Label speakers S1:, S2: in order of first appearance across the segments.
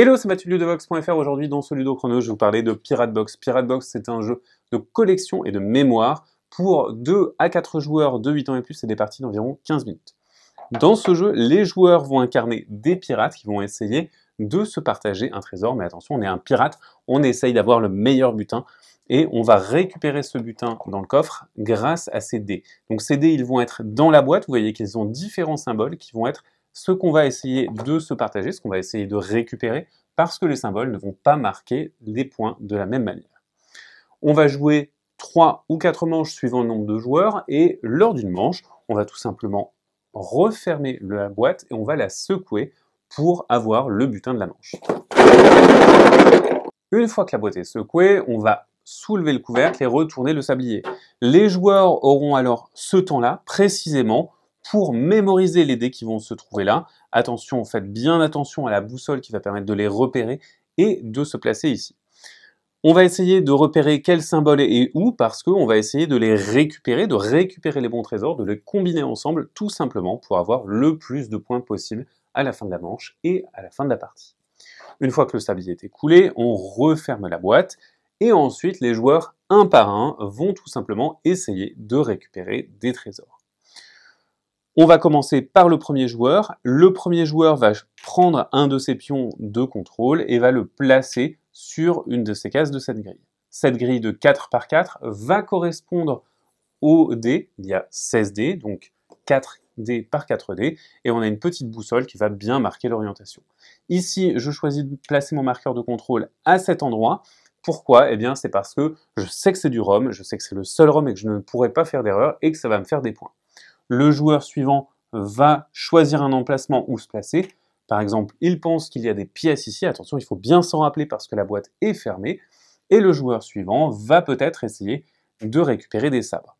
S1: Hello, c'est Mathieu de Vox.fr. Aujourd'hui, dans ce Ludo Chrono, je vais vous parler de Pirate Box. Pirate Box, c'est un jeu de collection et de mémoire pour 2 à 4 joueurs de 8 ans et plus et des parties d'environ 15 minutes. Dans ce jeu, les joueurs vont incarner des pirates qui vont essayer de se partager un trésor. Mais attention, on est un pirate, on essaye d'avoir le meilleur butin et on va récupérer ce butin dans le coffre grâce à ces dés. Donc ces dés, ils vont être dans la boîte. Vous voyez qu'ils ont différents symboles qui vont être ce qu'on va essayer de se partager, ce qu'on va essayer de récupérer, parce que les symboles ne vont pas marquer les points de la même manière. On va jouer 3 ou 4 manches suivant le nombre de joueurs, et lors d'une manche, on va tout simplement refermer la boîte et on va la secouer pour avoir le butin de la manche. Une fois que la boîte est secouée, on va soulever le couvercle et retourner le sablier. Les joueurs auront alors ce temps-là, précisément, pour mémoriser les dés qui vont se trouver là. Attention, faites bien attention à la boussole qui va permettre de les repérer et de se placer ici. On va essayer de repérer quel symbole est où parce qu'on va essayer de les récupérer, de récupérer les bons trésors, de les combiner ensemble tout simplement pour avoir le plus de points possible à la fin de la manche et à la fin de la partie. Une fois que le sablier est coulé, on referme la boîte et ensuite les joueurs un par un vont tout simplement essayer de récupérer des trésors. On va commencer par le premier joueur. Le premier joueur va prendre un de ses pions de contrôle et va le placer sur une de ses cases de cette grille. Cette grille de 4 par 4 va correspondre au dé. Il y a 16 dés, donc 4 dés par 4 D, Et on a une petite boussole qui va bien marquer l'orientation. Ici, je choisis de placer mon marqueur de contrôle à cet endroit. Pourquoi Eh bien, c'est parce que je sais que c'est du ROM, je sais que c'est le seul ROM et que je ne pourrai pas faire d'erreur et que ça va me faire des points le joueur suivant va choisir un emplacement où se placer. Par exemple, il pense qu'il y a des pièces ici. Attention, il faut bien s'en rappeler parce que la boîte est fermée. Et le joueur suivant va peut-être essayer de récupérer des sabres.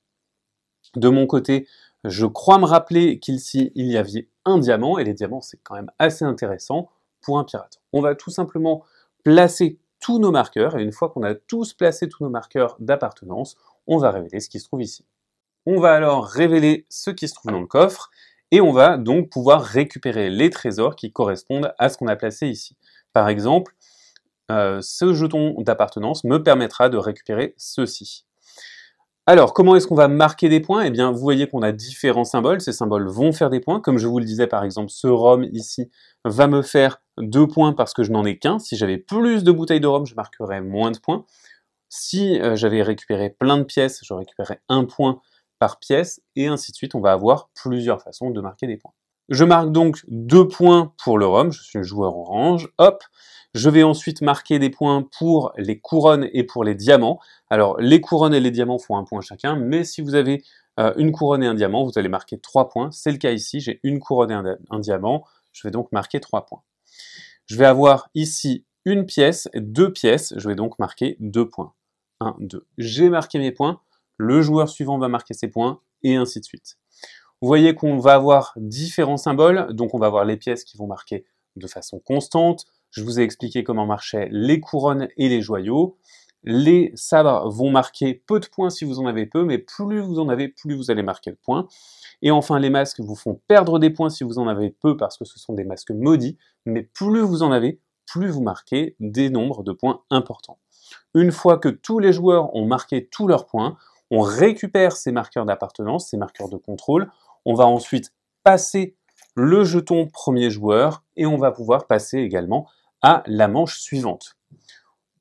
S1: De mon côté, je crois me rappeler qu'ici, il y avait un diamant. Et les diamants, c'est quand même assez intéressant pour un pirate. On va tout simplement placer tous nos marqueurs. Et une fois qu'on a tous placé tous nos marqueurs d'appartenance, on va révéler ce qui se trouve ici. On va alors révéler ce qui se trouve dans le coffre et on va donc pouvoir récupérer les trésors qui correspondent à ce qu'on a placé ici. Par exemple, euh, ce jeton d'appartenance me permettra de récupérer ceci. Alors, comment est-ce qu'on va marquer des points Eh bien, vous voyez qu'on a différents symboles. Ces symboles vont faire des points. Comme je vous le disais, par exemple, ce rhum ici va me faire deux points parce que je n'en ai qu'un. Si j'avais plus de bouteilles de rhum, je marquerais moins de points. Si euh, j'avais récupéré plein de pièces, je récupérerais un point par pièce, et ainsi de suite. On va avoir plusieurs façons de marquer des points. Je marque donc deux points pour le Rhum, je suis un joueur orange, hop. Je vais ensuite marquer des points pour les couronnes et pour les diamants. Alors les couronnes et les diamants font un point chacun, mais si vous avez euh, une couronne et un diamant, vous allez marquer trois points. C'est le cas ici, j'ai une couronne et un, diamant, je vais donc marquer trois points. Je vais avoir ici une pièce, deux pièces, je vais donc marquer deux points. 1, 2. J'ai marqué mes points, le joueur suivant va marquer ses points, et ainsi de suite. Vous voyez qu'on va avoir différents symboles, donc on va avoir les pièces qui vont marquer de façon constante. Je vous ai expliqué comment marchaient les couronnes et les joyaux. Les sabres vont marquer peu de points si vous en avez peu, mais plus vous en avez, plus vous allez marquer de points. Et enfin, les masques vous font perdre des points si vous en avez peu, parce que ce sont des masques maudits, mais plus vous en avez, plus vous marquez des nombres de points importants. Une fois que tous les joueurs ont marqué tous leurs points, on récupère ces marqueurs d'appartenance, ces marqueurs de contrôle. On va ensuite passer le jeton premier joueur et on va pouvoir passer également à la manche suivante.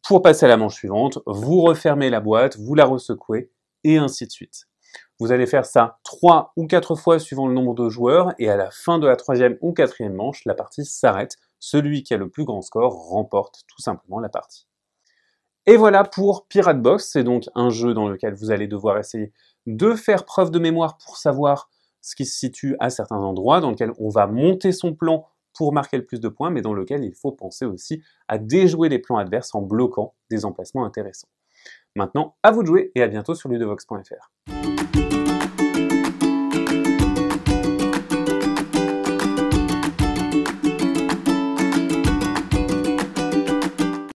S1: Pour passer à la manche suivante, vous refermez la boîte, vous la resecouez et ainsi de suite. Vous allez faire ça trois ou quatre fois suivant le nombre de joueurs et à la fin de la troisième ou quatrième manche, la partie s'arrête. Celui qui a le plus grand score remporte tout simplement la partie. Et voilà pour Pirate Box, c'est donc un jeu dans lequel vous allez devoir essayer de faire preuve de mémoire pour savoir ce qui se situe à certains endroits, dans lequel on va monter son plan pour marquer le plus de points, mais dans lequel il faut penser aussi à déjouer les plans adverses en bloquant des emplacements intéressants. Maintenant, à vous de jouer et à bientôt sur ludovox.fr.